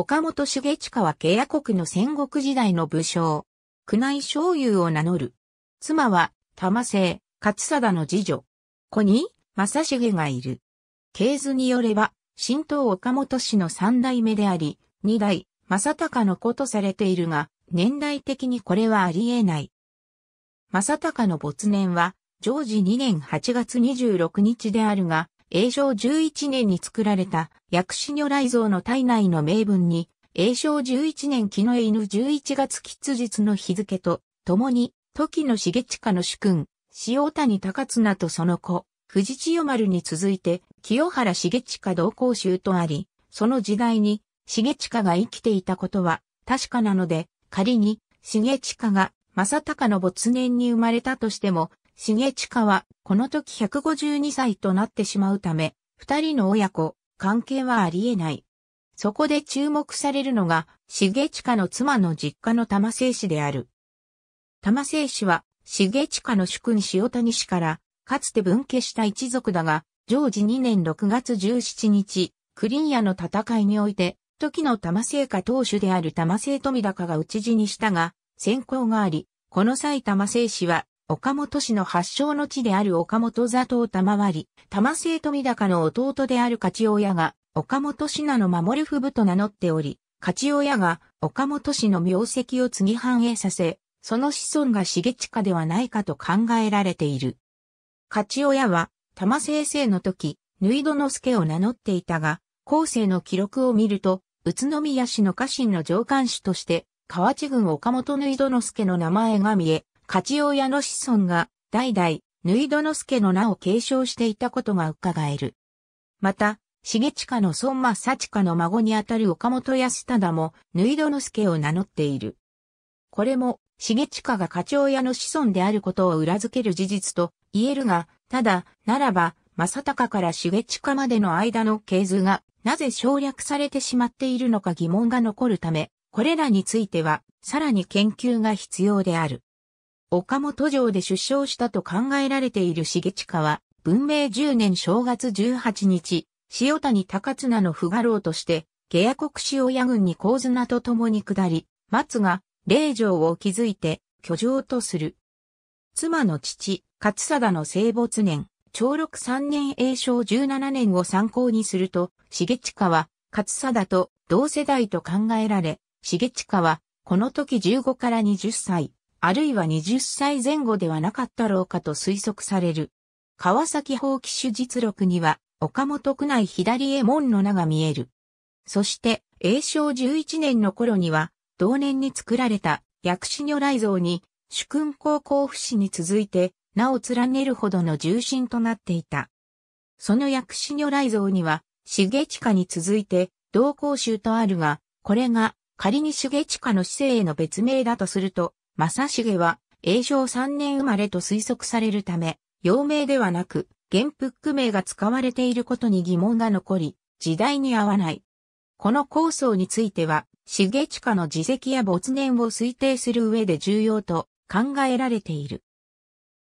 岡本重親は契約国の戦国時代の武将。宮内昭雄を名乗る。妻は、玉瀬勝貞の次女。子に、正重がいる。系図によれば、新党岡本氏の三代目であり、二代、正隆の子とされているが、年代的にこれはあり得ない。正隆の没年は、常時2年8月26日であるが、永正11年に作られた薬師如来像の体内の名分に、永正11年木の犬11月吉日の日付と、共に、時の重近の主君、塩谷高綱とその子、藤千代丸に続いて、清原重近同行衆とあり、その時代に、重近が生きていたことは、確かなので、仮に、重近が、正隆の没年に生まれたとしても、重近は、この時152歳となってしまうため、二人の親子、関係はあり得ない。そこで注目されるのが、重近の妻の実家の玉製氏である。玉製氏は、重近の主君塩谷氏から、かつて分家した一族だが、常時2年6月17日、クリンヤの戦いにおいて、時の玉製家当主である玉製富高が討ち死にしたが、先行があり、この際玉製氏は岡本市の発祥の地である岡本座頭賜り、玉製富高の弟である勝親が、岡本氏名の守る父母と名乗っており、勝親が岡本市の名跡を継ぎ繁栄させ、その子孫が重下ではないかと考えられている。勝親は、玉先生の時、縫戸之助を名乗っていたが、後世の記録を見ると、宇都宮市の家臣の上官主として、河内郡岡本縫戸之助の名前が見え、勝親の子孫が代々、縫戸之助の名を継承していたことが伺える。また、重親の孫正幸家の孫にあたる岡本康忠も、縫戸之助を名乗っている。これも、重親が課長屋の子孫であることを裏付ける事実と言えるが、ただ、ならば、正隆から重親までの間の系図が、なぜ省略されてしまっているのか疑問が残るため、これらについては、さらに研究が必要である。岡本城で出生したと考えられている重近は、文明10年正月18日、塩谷高綱の不画廊として、下野国塩屋軍に小綱と共に下り、松が、霊城を築いて、居城とする。妻の父、勝貞の生没年、長禄3年永正17年を参考にすると、重近は、勝貞と同世代と考えられ、重近は、この時15から20歳。あるいは20歳前後ではなかったろうかと推測される。川崎法記手実録には、岡本区内左へ門の名が見える。そして、永正11年の頃には、同年に作られた薬師如来像に、主君高校不死に続いて、名を連ねるほどの重心となっていた。その薬師如来像には、重下に続いて、同行衆とあるが、これが仮に重下の市政への別名だとすると、正重は、永正3年生まれと推測されるため、陽明ではなく、原復名が使われていることに疑問が残り、時代に合わない。この構想については、重近の自責や没年を推定する上で重要と考えられている。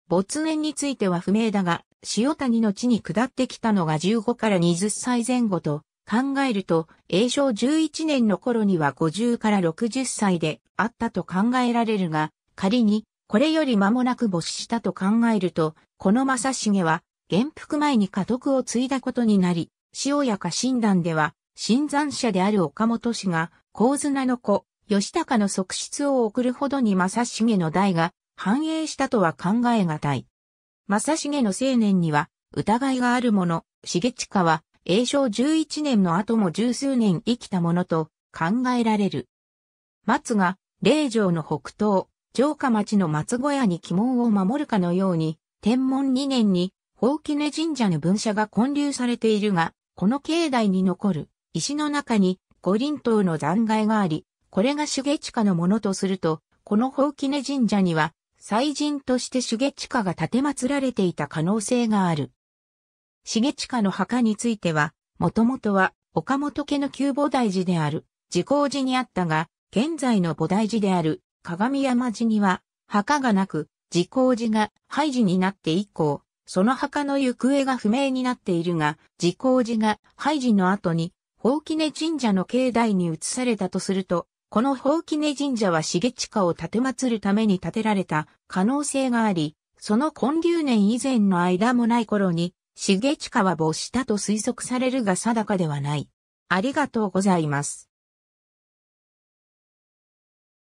没年については不明だが、塩谷の地に下ってきたのが15から20歳前後と考えると、永正11年の頃には50から60歳であったと考えられるが、仮に、これより間もなく没したと考えると、この正成は、元服前に家督を継いだことになり、塩屋家診断では、新参者である岡本氏が、高綱の子、吉高の側室を送るほどに正成の代が繁栄したとは考えがたい。正成の青年には疑いがあるもの、重近は永正11年の後も十数年生きたものと考えられる。松が、霊城の北東、城下町の松小屋に鬼門を守るかのように、天文2年に、宝記根神社の分社が建立されているが、この境内に残る石の中に五輪塔の残骸があり、これが月下のものとすると、この宝記根神社には、祭神として月近が建て祀られていた可能性がある。重近の墓については、もともとは岡本家の旧菩提寺である、自光寺にあったが、現在の菩提寺である鏡山寺には墓がなく、自光寺が廃寺になって以降、その墓の行方が不明になっているが、自光寺が廃寺の後に、宝木根神社の境内に移されたとすると、この宝木根神社は重近を建て祀るために建てられた可能性があり、その建立年以前の間もない頃に、重近は没したと推測されるが定かではない。ありがとうございます。